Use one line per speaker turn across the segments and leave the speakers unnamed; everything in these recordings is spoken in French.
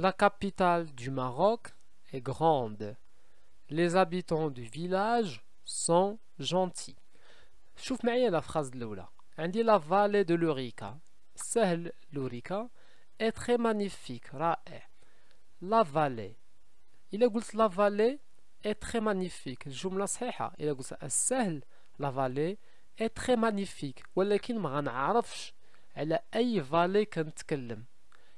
La capitale du Maroc est grande. Les habitants du village sont gentils. Chouf, معايا la phrase l'au-là. عندي la vallée de l'urika, سهل l'urika est très magnifique, La vallée. a la vallée est très magnifique. Je il a قلت la vallée est très magnifique. ولكن ما غنعرفش على ay vallée كنتكلم.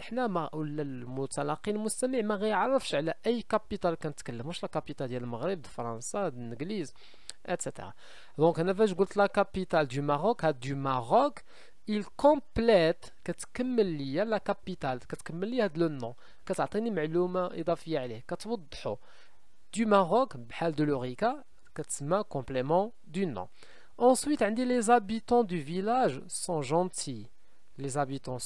حنا ما ولا المتلقي المستمع ما غيعرفش على اي كابيتال كنتكلم واش لا كابيتال ديال المغرب فرنسا الانجليز اتسيتيرا دونك انا فاش قلت لا كابيتال دو ماروك هاد دو ماروك il complète كتكمل ليا لا كابيتال كتكمل ليا هاد لو نو كتعطيني معلومه اضافيه عليه كتوضحو دو ماروك بحال دو لوريكا كتسمى كومبليمون دو نون Ensuite, les habitants du village sont gentils les habitants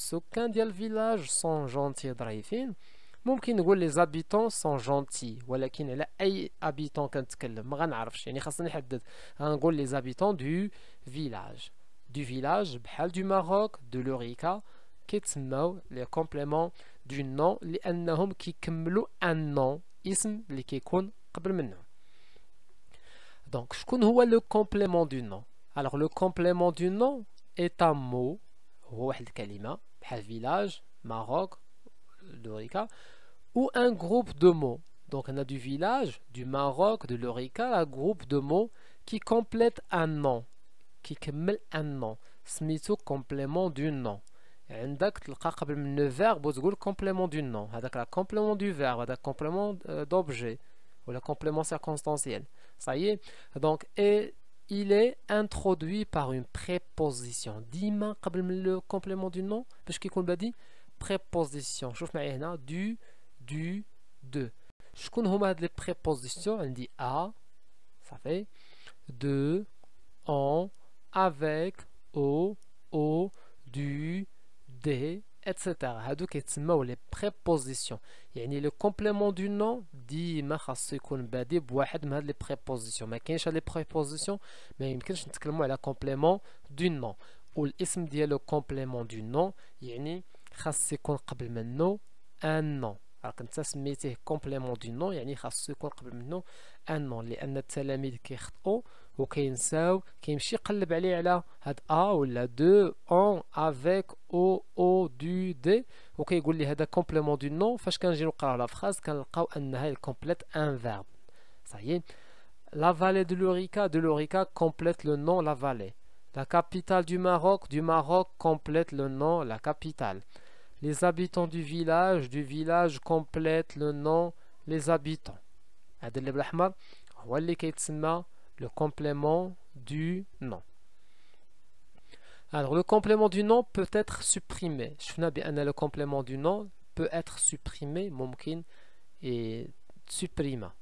du village sont gentils les habitants sont gentils les habitants du village du village du Maroc, de l'urika, qui sont les compléments du nom ont un nom donc le complément du nom alors le complément du nom est un mot ou un groupe de mots. Donc, on a du village, du Maroc, de l'orica, un groupe de mots qui complète un nom, qui complète un nom, qui complément du nom. Et on a le verbe, le complément du nom, avec le complément du verbe, avec complément euh, d'objet, ou le complément circonstanciel. Ça y est, donc, et il est introduit par une préposition. Dima, le complément du nom, parce qu'on l'a dit, préposition. Je vous du, du, de. Je connais les prépositions, Elle dit à, ça fait, de, en, avec, au, au, du, des, etc. les prépositions. Il y a le complément du nom, dit badi, bouahed les prépositions. les prépositions, mais ma complément du nom. Ou le complément du nom, il y a un nom. du nom, il y a un nom ok et ça, quand je le quelqu'un, il a a ou là de avec o o du d. ok il dit que c'est complément du nom. faisons quand nous parlons la phrase quand nous avons un nom complètement un verbe. ça y est. la vallée de l'orika de l'orika complète le nom la vallée. la capitale du maroc du maroc complète le nom la capitale. les habitants du village du village complète le nom les habitants. adel leblahman, voilà les le complément du nom. Alors, le complément du nom peut être supprimé. Le complément du nom peut être supprimé, mumkin, et supprima.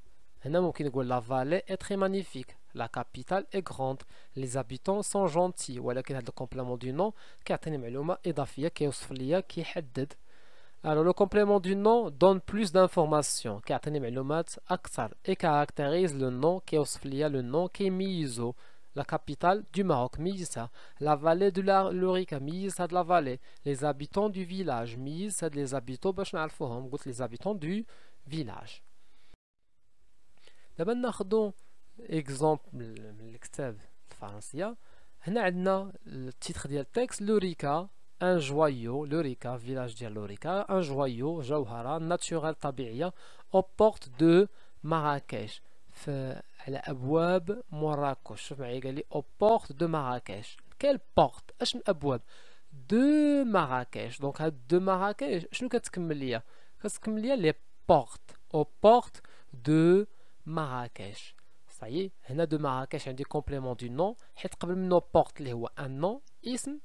La vallée est très magnifique. La capitale est grande. Les habitants sont gentils. Voilà le complément du nom qui a une qui alors le complément du nom donne plus d'informations, معلومات et caractérise le nom qui ليا le nom qui est Miso, la capitale du Maroc Misa, la vallée de la de la vallée, les habitants du village Misa les habitants باش نعرفوهم les habitants du village. دابا de اكزامبل l'exemple الكتاب On a le titre ديال texte l'Urika un joyau, lorica, village de lorica, un joyau, Jawhara, naturel, tabiria, aux portes de Marrakech. Elle a Marrakech. aux portes de Marrakech. Quelle porte De Marrakech. Donc, à de Marrakech, je ne sais pas ce que les portes, aux portes de Marrakech. Ça y est, il y a de Marrakech, un des complément du nom. Il y a un nom, ism,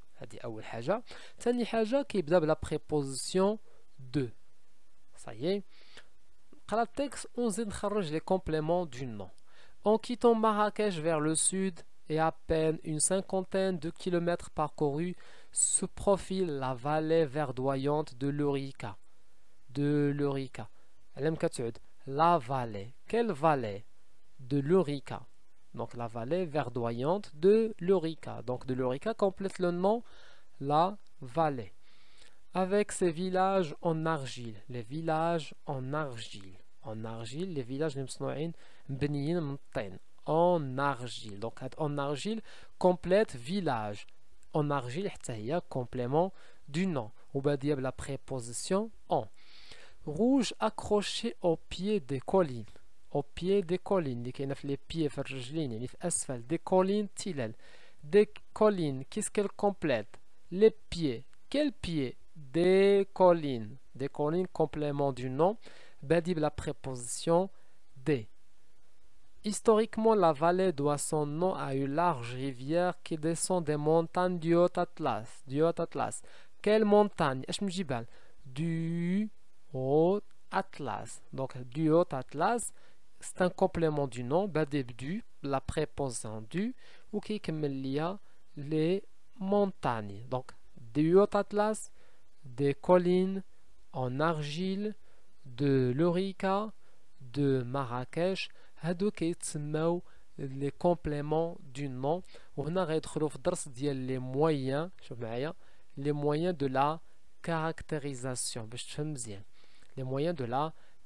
c'est-à-dire qui est la préposition « de ». Ça y est. دو le texte, on se نخرج les compléments du nom. En quittant Marrakech vers le sud et à peine une cinquantaine de kilomètres parcourus, se profile la vallée verdoyante de l'Eurika. De l'Eurika. La vallée. Quelle vallée De l'Eurika donc la vallée verdoyante de l'Eurica. Donc de l'Eurica complète le nom la vallée. Avec ses villages en argile, les villages en argile, en argile, les villages en argile. Donc en argile complète village. En argile, c'est complément du nom. Ou la préposition en. Rouge accroché au pied des collines au pied des collines qui est les pieds بيي في الرجلين des collines des des collines Des collines, كولين Les pieds, pieds. Des collines, Des collines. complément du nom dit la préposition des Historiquement, la vallée doit son nom à une large rivière qui descend des montagnes du Haut Atlas. Du Haut Atlas. Quelle montagne Du Haut Atlas. Donc, du Haut Atlas, c'est un complément du nom des du la préposition du ou qui a les montagnes donc des hauts atlas des collines en argile de l'orika de Marrakech هادو كيتسماو les compléments du nom On on في les moyens les moyens de la caractérisation les moyens de la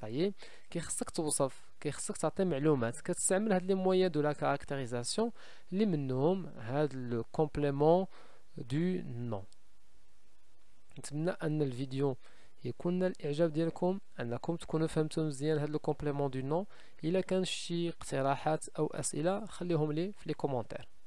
صايي كيخصك توصف كيخصك تعطي معلومات كتستعمل هاد لي مويان دو لا كاركتيريزاسيون لي منهم هاد لو كومبليمون دو نون نتمنى ان الفيديو يكون نال الاعجاب ديالكم انكم تكونوا فهمتوا مزيان هاد لو كومبليمون دو نون الا كان شي اقتراحات او اسئله خليهم لي في لي كومونتير